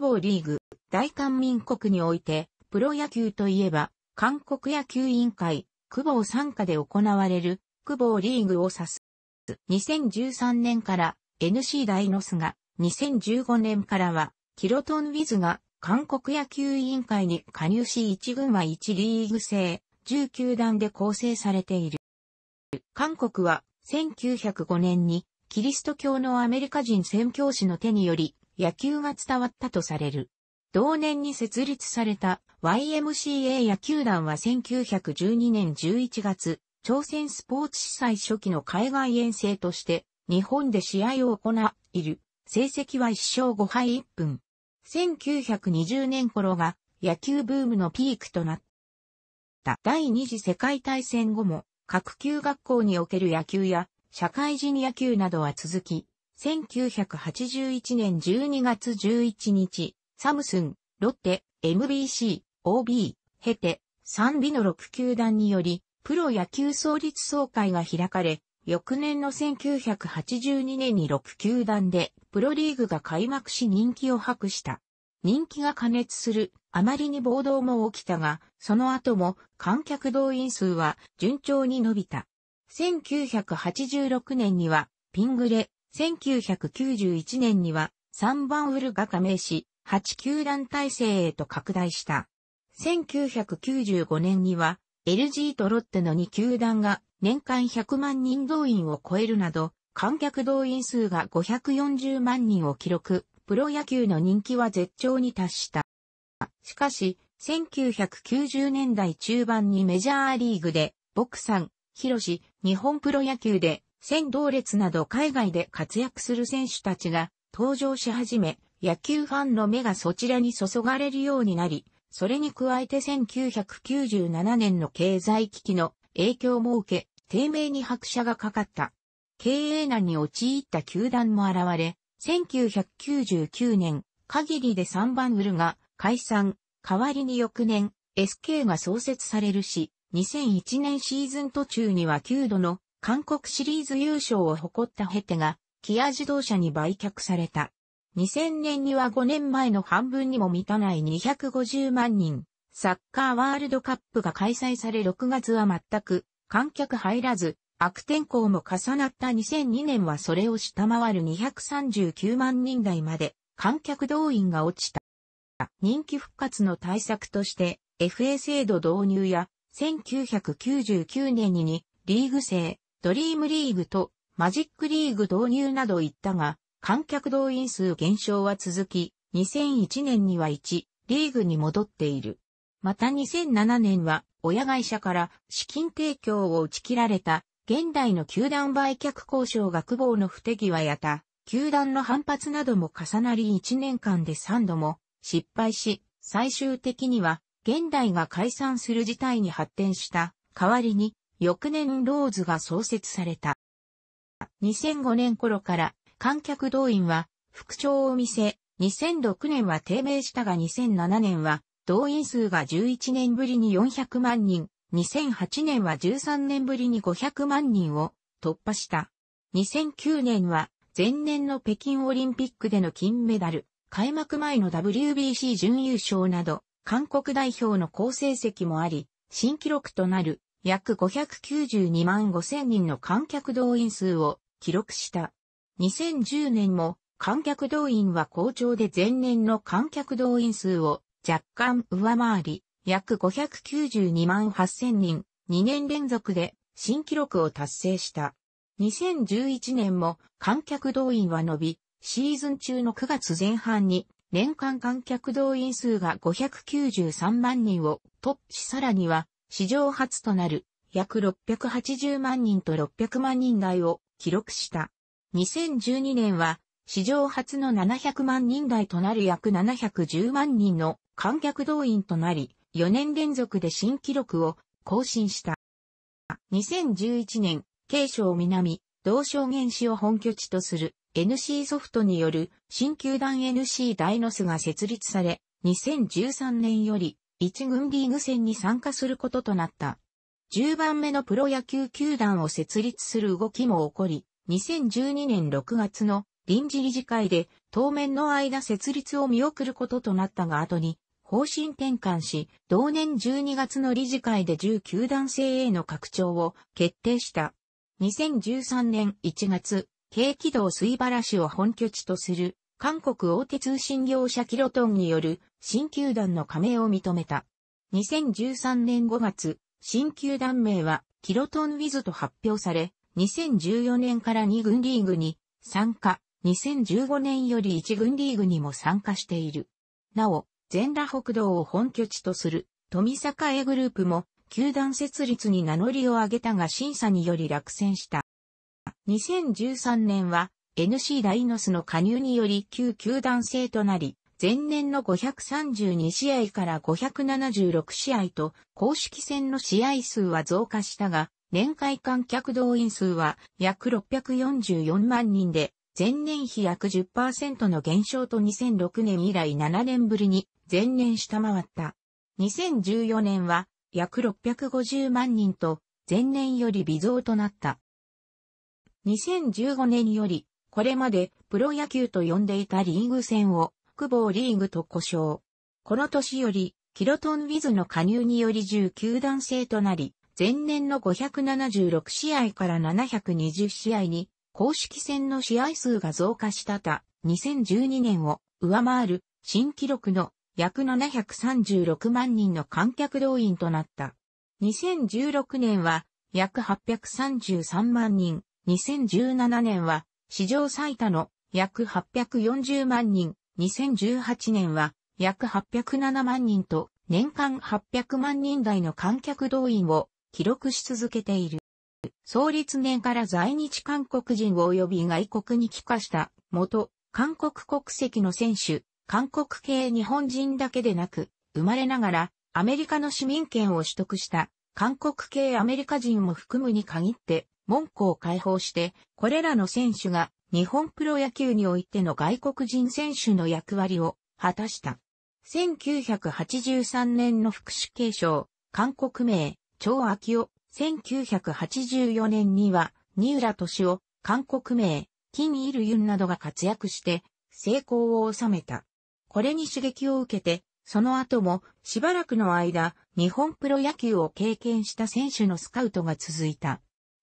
ボーリーグ、大韓民国において、プロ野球といえば、韓国野球委員会、久保参加で行われる、久保リーグを指す。2013年から NC ダイノスが、2015年からは、キロトンウィズが、韓国野球委員会に加入し1軍は1リーグ制、19段で構成されている。韓国は1905年にキリスト教のアメリカ人宣教師の手により野球が伝わったとされる。同年に設立された YMCA 野球団は1912年11月、朝鮮スポーツ主催初期の海外遠征として日本で試合を行いる。成績は1勝5敗1分。1920年頃が野球ブームのピークとなった。第二次世界大戦後も各級学校における野球や社会人野球などは続き、1981年12月11日、サムスン、ロッテ、MBC、OB、経て、賛美の6球団により、プロ野球創立総会が開かれ、翌年の1982年に6球団でプロリーグが開幕し人気を博した。人気が加熱する、あまりに暴動も起きたが、その後も観客動員数は順調に伸びた。1986年にはピングレ、1991年には3番ウルが加盟し、8球団体制へと拡大した。1995年には LG とロッテの2球団が年間100万人動員を超えるなど、観客動員数が540万人を記録、プロ野球の人気は絶頂に達した。しかし、1990年代中盤にメジャーリーグで、ボクさん、ヒロシ、日本プロ野球で、仙道列など海外で活躍する選手たちが登場し始め、野球ファンの目がそちらに注がれるようになり、それに加えて1997年の経済危機の影響も受け、低迷に拍車がかかった。経営難に陥った球団も現れ、1999年、限りで3番ウルが解散、代わりに翌年、SK が創設されるし、2001年シーズン途中には9度の韓国シリーズ優勝を誇ったヘテが、キア自動車に売却された。2000年には5年前の半分にも満たない250万人、サッカーワールドカップが開催され6月は全く観客入らず、悪天候も重なった2002年はそれを下回る239万人台まで観客動員が落ちた。人気復活の対策として FA 制度導入や1999年にリーグ制、ドリームリーグとマジックリーグ導入など言ったが、観客動員数減少は続き、2001年には1、リーグに戻っている。また2007年は、親会社から資金提供を打ち切られた、現代の球団売却交渉学保の不手際やた、球団の反発なども重なり1年間で3度も失敗し、最終的には現代が解散する事態に発展した代わりに翌年ローズが創設された。2005年頃から観客動員は復調を見せ、2006年は低迷したが2007年は動員数が11年ぶりに400万人、2008年は13年ぶりに500万人を突破した。2009年は前年の北京オリンピックでの金メダル、開幕前の WBC 準優勝など、韓国代表の好成績もあり、新記録となる約592万5千人の観客動員数を記録した。2010年も観客動員は好調で前年の観客動員数を若干上回り、約592万8千人、2年連続で新記録を達成した。2011年も観客動員は伸び、シーズン中の9月前半に年間観客動員数が593万人を突しさらには史上初となる約680万人と600万人台を記録した。2012年は史上初の700万人台となる約710万人の観客動員となり、4年連続で新記録を更新した。2011年、慶省南、同省原子を本拠地とする NC ソフトによる新球団 NC ダイノスが設立され、2013年より1軍リーグ戦に参加することとなった。10番目のプロ野球球団を設立する動きも起こり、2012年6月の臨時理事会で当面の間設立を見送ることとなったが後に方針転換し、同年12月の理事会で19段制への拡張を決定した。2013年1月、軽軌道水原市を本拠地とする韓国大手通信業者キロトンによる新球団の加盟を認めた。2013年5月、新球団名はキロトンウィズと発表され、2014年から2軍リーグに参加、2015年より1軍リーグにも参加している。なお、全羅北道を本拠地とする富坂 A グループも球団設立に名乗りを上げたが審査により落選した。2013年は NC ライノスの加入により旧球団制となり、前年の532試合から576試合と、公式戦の試合数は増加したが、年会観客動員数は約644万人で、前年比約10%の減少と2006年以来7年ぶりに前年下回った。2014年は約650万人と前年より微増となった。2015年よりこれまでプロ野球と呼んでいたリーグ戦を、久保リーグと呼称。この年より、キロトンウィズの加入により19段制となり、前年の576試合から720試合に、公式戦の試合数が増加したた、2012年を上回る新記録の約736万人の観客動員となった。2016年は約833万人、2017年は史上最多の約840万人、2018年は約807万人と年間800万人台の観客動員を記録し続けている。創立年から在日韓国人及び外国に帰化した元韓国国籍の選手、韓国系日本人だけでなく、生まれながらアメリカの市民権を取得した韓国系アメリカ人も含むに限って門戸を開放して、これらの選手が日本プロ野球においての外国人選手の役割を果たした。1983年の福祉継承、韓国名、張秋夫、1984年には、三浦敏夫、韓国名、金イルユンなどが活躍して、成功を収めた。これに刺激を受けて、その後もしばらくの間、日本プロ野球を経験した選手のスカウトが続いた。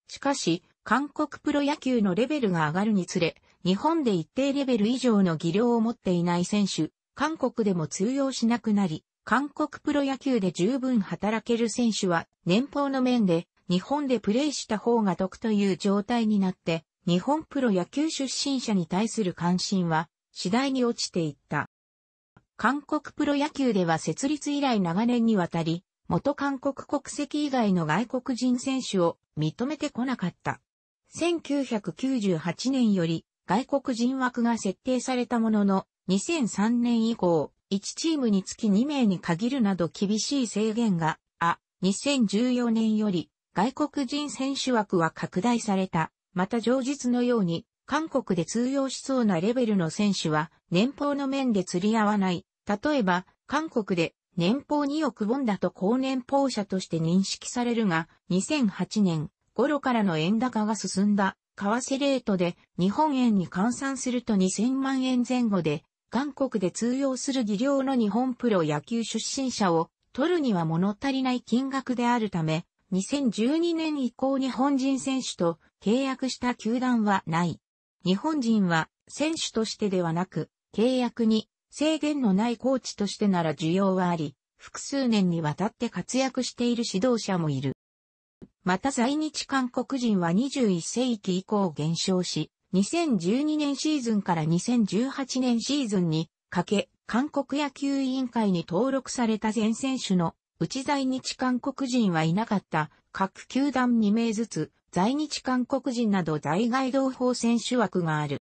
しかし、韓国プロ野球のレベルが上がるにつれ、日本で一定レベル以上の技量を持っていない選手、韓国でも通用しなくなり、韓国プロ野球で十分働ける選手は、年俸の面で、日本でプレーした方が得という状態になって、日本プロ野球出身者に対する関心は、次第に落ちていった。韓国プロ野球では設立以来長年にわたり、元韓国国籍以外の外国人選手を認めてこなかった。1998年より外国人枠が設定されたものの、2003年以降、1チームにつき2名に限るなど厳しい制限が、あ、2014年より外国人選手枠は拡大された。また上述のように、韓国で通用しそうなレベルの選手は、年俸の面で釣り合わない。例えば、韓国で年俸2億本ンだと高年俸者として認識されるが、2008年頃からの円高が進んだ、為替レートで日本円に換算すると2000万円前後で、韓国で通用する技量の日本プロ野球出身者を取るには物足りない金額であるため、2012年以降日本人選手と契約した球団はない。日本人は選手としてではなく、契約に制限のないコーチとしてなら需要はあり、複数年にわたって活躍している指導者もいる。また在日韓国人は21世紀以降減少し、2012年シーズンから2018年シーズンにかけ、韓国野球委員会に登録された全選手のうち在日韓国人はいなかった各球団2名ずつ在日韓国人など在外同胞選手枠がある。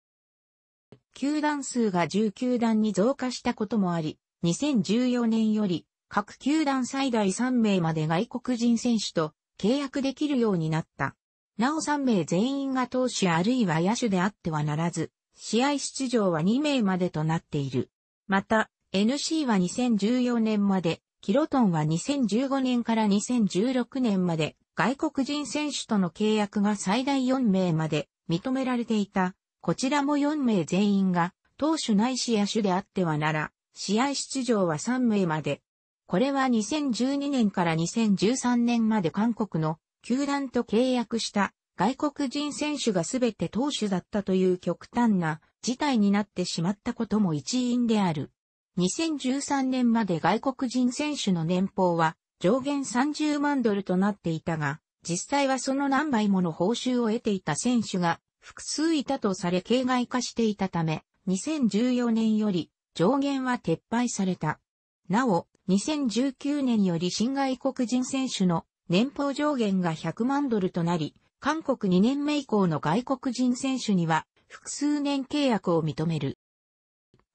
球団数が10球団に増加したこともあり、2014年より各球団最大3名まで外国人選手と契約できるようになった。なお3名全員が投手あるいは野手であってはならず、試合出場は2名までとなっている。また、NC は2014年まで、キロトンは2015年から2016年まで、外国人選手との契約が最大4名まで認められていたこちらも4名全員が、投手ないし野手であってはなら、試合出場は3名まで。これは2012年から2013年まで韓国の球団と契約した外国人選手が全て投手だったという極端な事態になってしまったことも一因である。2013年まで外国人選手の年俸は上限30万ドルとなっていたが、実際はその何倍もの報酬を得ていた選手が複数いたとされ形骸化していたため、2014年より上限は撤廃された。なお、2019年より新外国人選手の年俸上限が100万ドルとなり、韓国2年目以降の外国人選手には複数年契約を認める。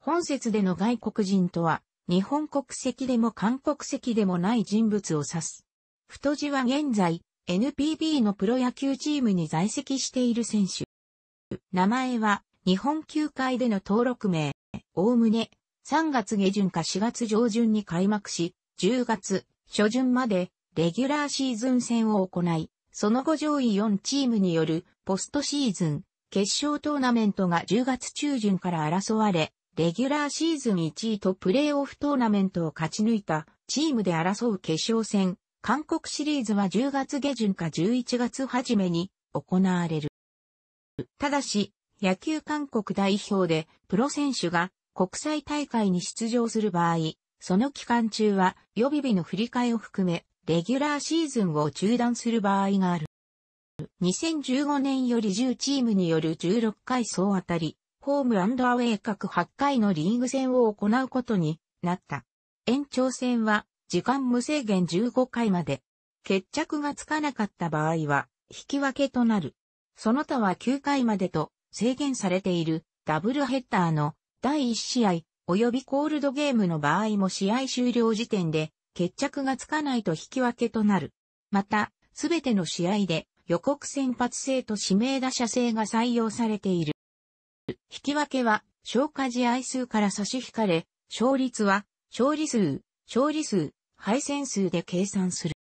本節での外国人とは、日本国籍でも韓国籍でもない人物を指す。太字は現在、NPB のプロ野球チームに在籍している選手。名前は、日本球界での登録名、おおむね、3月下旬か4月上旬に開幕し、10月初旬までレギュラーシーズン戦を行い、その後上位4チームによるポストシーズン決勝トーナメントが10月中旬から争われ、レギュラーシーズン1位とプレーオフトーナメントを勝ち抜いたチームで争う決勝戦、韓国シリーズは10月下旬か11月初めに行われる。ただし、野球韓国代表でプロ選手が国際大会に出場する場合、その期間中は予備日の振り替えを含め、レギュラーシーズンを中断する場合がある。2015年より10チームによる16回総当たり、ホームアウェイ各8回のリーグ戦を行うことになった。延長戦は時間無制限15回まで。決着がつかなかった場合は引き分けとなる。その他は9回までと制限されているダブルヘッダーの第1試合及びコールドゲームの場合も試合終了時点で決着がつかないと引き分けとなる。また、すべての試合で予告先発制と指名打者制が採用されている。引き分けは消化試合数から差し引かれ、勝率は勝利数、勝利数、敗戦数で計算する。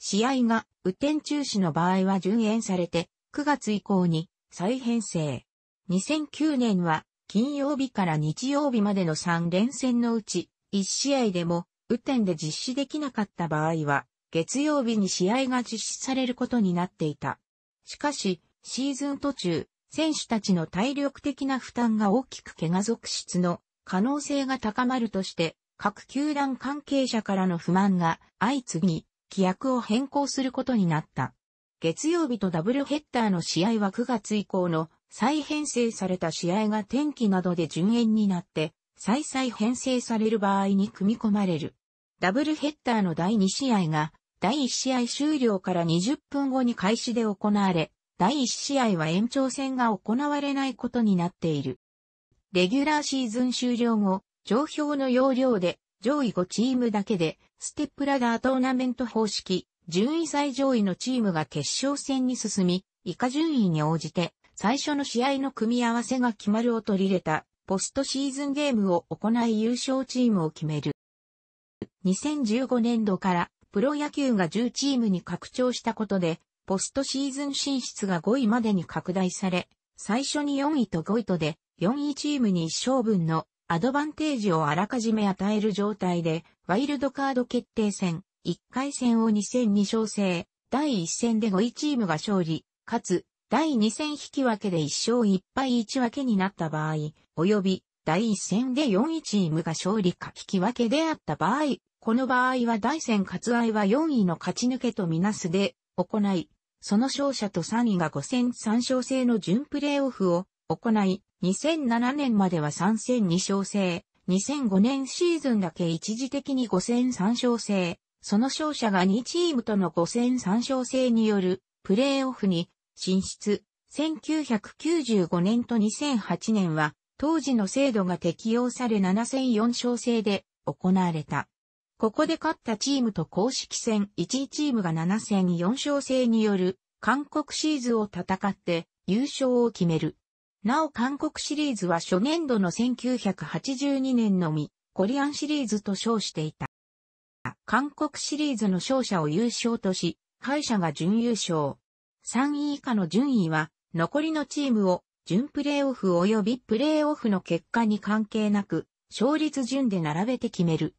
試合が雨天中止の場合は順延されて、9月以降に再編成。2009年は金曜日から日曜日までの3連戦のうち1試合でも雨天で実施できなかった場合は月曜日に試合が実施されることになっていた。しかしシーズン途中選手たちの体力的な負担が大きく怪我続出の可能性が高まるとして各球団関係者からの不満が相次ぎ規約を変更することになった。月曜日とダブルヘッダーの試合は9月以降の再編成された試合が天気などで順延になって、再々編成される場合に組み込まれる。ダブルヘッダーの第2試合が、第1試合終了から20分後に開始で行われ、第1試合は延長戦が行われないことになっている。レギュラーシーズン終了後、上表の要領で、上位5チームだけで、ステップラダートーナメント方式、順位最上位のチームが決勝戦に進み、以下順位に応じて最初の試合の組み合わせが決まるを取り入れたポストシーズンゲームを行い優勝チームを決める。2015年度からプロ野球が10チームに拡張したことで、ポストシーズン進出が5位までに拡大され、最初に4位と5位とで、4位チームに1勝分のアドバンテージをあらかじめ与える状態で、ワイルドカード決定戦、1回戦を2戦2勝制、第1戦で5位チームが勝利、かつ、第2戦引き分けで1勝1敗1分けになった場合、及び、第1戦で4位チームが勝利か引き分けであった場合、この場合は大戦割愛は4位の勝ち抜けとみなすで行い、その勝者と3位が5戦3勝制の準プレーオフを行い、2007年までは3戦2勝制、2005年シーズンだけ一時的に5戦3勝制、その勝者が2チームとの5戦3勝制によるプレーオフに進出。1995年と2008年は当時の制度が適用され7戦4勝制で行われた。ここで勝ったチームと公式戦1位チームが7戦4勝制による韓国シリーズを戦って優勝を決める。なお韓国シリーズは初年度の1982年のみコリアンシリーズと称していた。韓国シリーズの勝者を優勝とし、敗者が準優勝。3位以下の順位は、残りのチームを、準プレーオフ及びプレーオフの結果に関係なく、勝率順で並べて決める。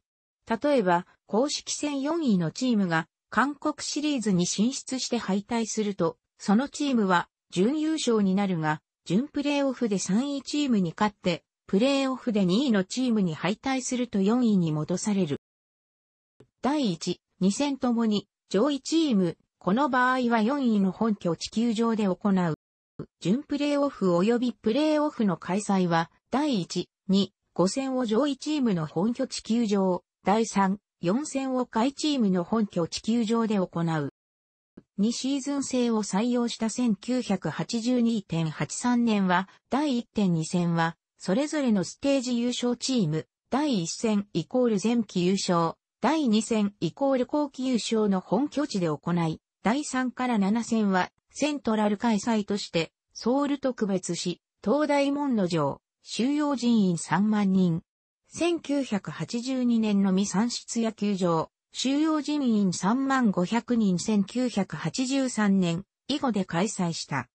例えば、公式戦4位のチームが、韓国シリーズに進出して敗退すると、そのチームは、準優勝になるが、準プレーオフで3位チームに勝って、プレーオフで2位のチームに敗退すると4位に戻される。第1、2戦ともに、上位チーム、この場合は4位の本拠地球上で行う。準プレーオフ及びプレーオフの開催は、第1、2、5戦を上位チームの本拠地球上、第3、4戦を下位チームの本拠地球上で行う。2シーズン制を採用した1982.83年は、第1.2戦は、それぞれのステージ優勝チーム、第1戦イコール前期優勝、第2戦イコール後期優勝の本拠地で行い、第3から7戦はセントラル開催としてソウル特別し、東大門路城、収容人員3万人。1982年の未産出野球場、収容人員3万500人1983年以後で開催した。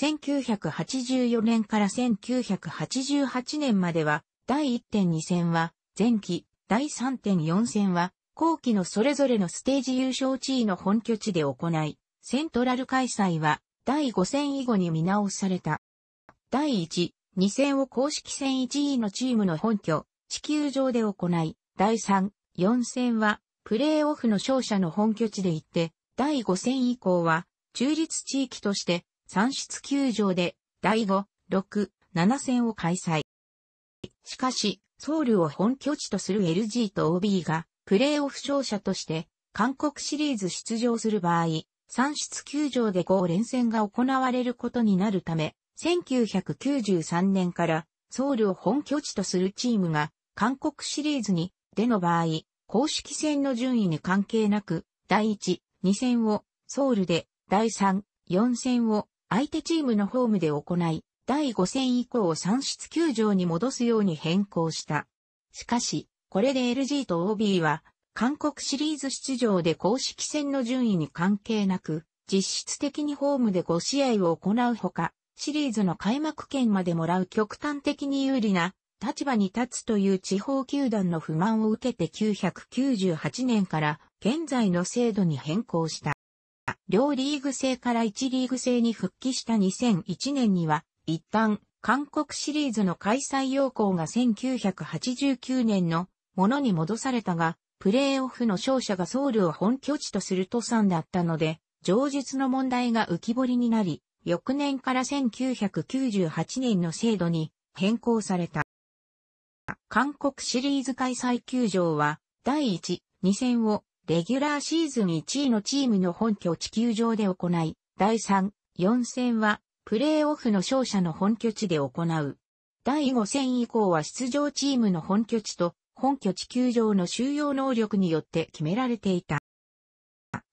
1984年から1988年までは第1.2戦は前期第3.4戦は、後期のそれぞれのステージ優勝地位の本拠地で行い、セントラル開催は、第5戦以後に見直された。第1、2戦を公式戦1位のチームの本拠、地球上で行い、第3、4戦は、プレーオフの勝者の本拠地で行って、第5戦以降は、中立地域として、算出球場で、第5、6、7戦を開催。しかし、ソウルを本拠地とする LG と OB が、プレーオフ勝者として、韓国シリーズ出場する場合、3出球場で5連戦が行われることになるため、1993年からソウルを本拠地とするチームが韓国シリーズにでの場合、公式戦の順位に関係なく、第1、2戦をソウルで、第3、4戦を相手チームのホームで行い、第5戦以降を算出球場に戻すように変更した。しかし、これで LG と OB は、韓国シリーズ出場で公式戦の順位に関係なく、実質的にホームで5試合を行うほか、シリーズの開幕権までもらう極端的に有利な立場に立つという地方球団の不満を受けて998年から現在の制度に変更した。両リーグ制から1リーグ制に復帰した2001年には一旦、韓国シリーズの開催要項が1989年のものに戻されたが、プレーオフの勝者がソウルを本拠地とすると、山だったので、上述の問題が浮き彫りになり、翌年から1998年の制度に変更された。韓国シリーズ開催球場は、第1、2戦をレギュラーシーズン1位のチームの本拠地球場で行い、第3、4戦はプレーオフの勝者の本拠地で行う。第5戦以降は出場チームの本拠地と本拠地球場の収容能力によって決められていた。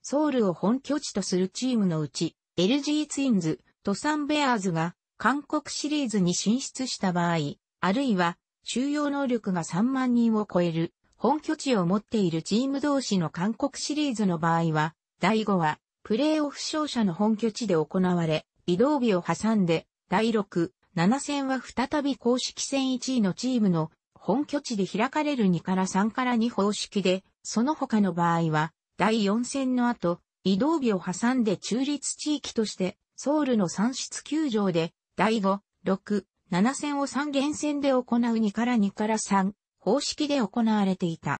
ソウルを本拠地とするチームのうち、LG ツインズ、トサンベアーズが韓国シリーズに進出した場合、あるいは収容能力が3万人を超える本拠地を持っているチーム同士の韓国シリーズの場合は、第5はプレーオフ勝者の本拠地で行われ、移動日を挟んで、第6、7戦は再び公式戦1位のチームの本拠地で開かれる2から3から2方式で、その他の場合は、第4戦の後、移動日を挟んで中立地域として、ソウルの産出球場で、第5、6、7戦を3連戦で行う2から2から3方式で行われていた。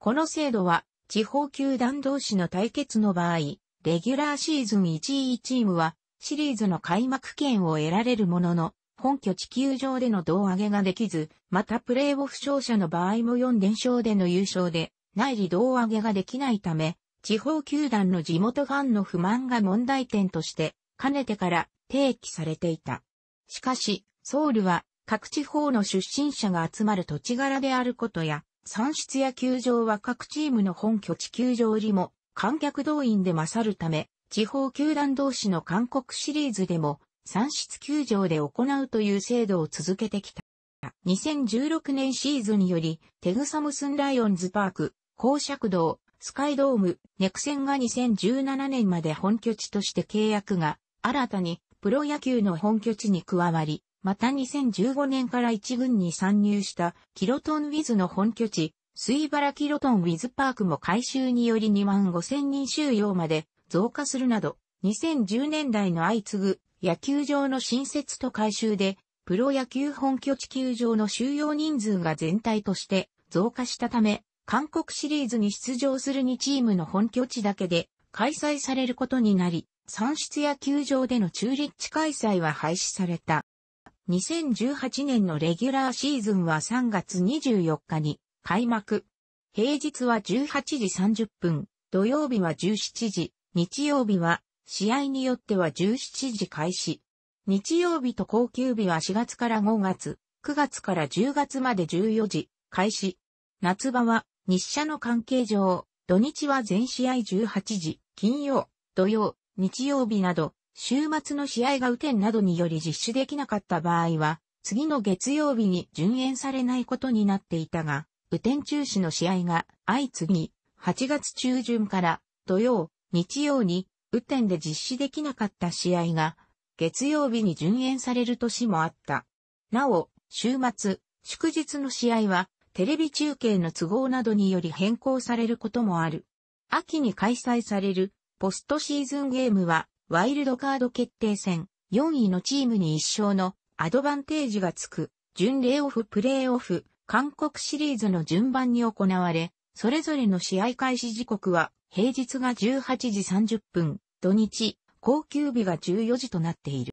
この制度は、地方球団同士の対決の場合、レギュラーシーズン1位チームは、シリーズの開幕権を得られるものの、本拠地球上での胴上げができず、またプレーオフ勝者の場合も4連勝での優勝で、内裏胴上げができないため、地方球団の地元ファンの不満が問題点として、かねてから提起されていた。しかし、ソウルは各地方の出身者が集まる土地柄であることや、産出や球場は各チームの本拠地球場よりも観客動員で勝るため、地方球団同士の韓国シリーズでも、産出球場で行うという制度を続けてきた。2016年シーズンにより、テグサムスンライオンズパーク、公爵道、スカイドーム、ネクセンが2017年まで本拠地として契約が、新たにプロ野球の本拠地に加わり、また2015年から一軍に参入したキロトンウィズの本拠地、スイバラキロトンウィズパークも改修により2万5千人収容まで増加するなど、2010年代の相次ぐ野球場の新設と改修で、プロ野球本拠地球場の収容人数が全体として増加したため、韓国シリーズに出場する2チームの本拠地だけで開催されることになり、産出野球場での中立地開催は廃止された。2018年のレギュラーシーズンは3月24日に開幕。平日は18時30分、土曜日は17時、日曜日は、試合によっては17時開始。日曜日と高級日は4月から5月、9月から10月まで14時、開始。夏場は、日射の関係上、土日は全試合18時、金曜、土曜、日曜日など、週末の試合が雨天などにより実施できなかった場合は、次の月曜日に順延されないことになっていたが、雨天中止の試合が相次ぎ、8月中旬から土曜、日曜に、雨天で実施できなかった試合が、月曜日に順延される年もあった。なお、週末、祝日の試合は、テレビ中継の都合などにより変更されることもある。秋に開催される、ポストシーズンゲームは、ワイルドカード決定戦、4位のチームに1勝のアドバンテージがつく、準レオフプレイオフ、韓国シリーズの順番に行われ、それぞれの試合開始時刻は平日が18時30分、土日、高級日が14時となっている。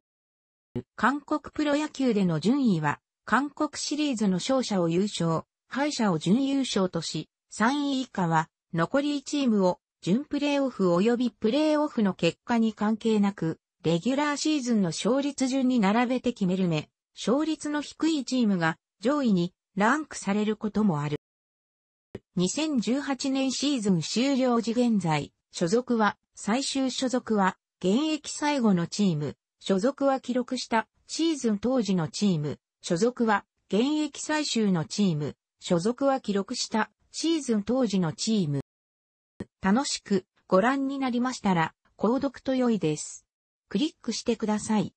韓国プロ野球での順位は、韓国シリーズの勝者を優勝、敗者を準優勝とし、3位以下は、残り1チームを、準プレーオフ及びプレーオフの結果に関係なく、レギュラーシーズンの勝率順に並べて決めるめ、勝率の低いチームが上位にランクされることもある。2018年シーズン終了時現在、所属は、最終所属は、現役最後のチーム、所属は記録したシーズン当時のチーム、所属は現役最終のチーム、所属は記録したシーズン当時のチーム。楽しくご覧になりましたら、購読と良いです。クリックしてください。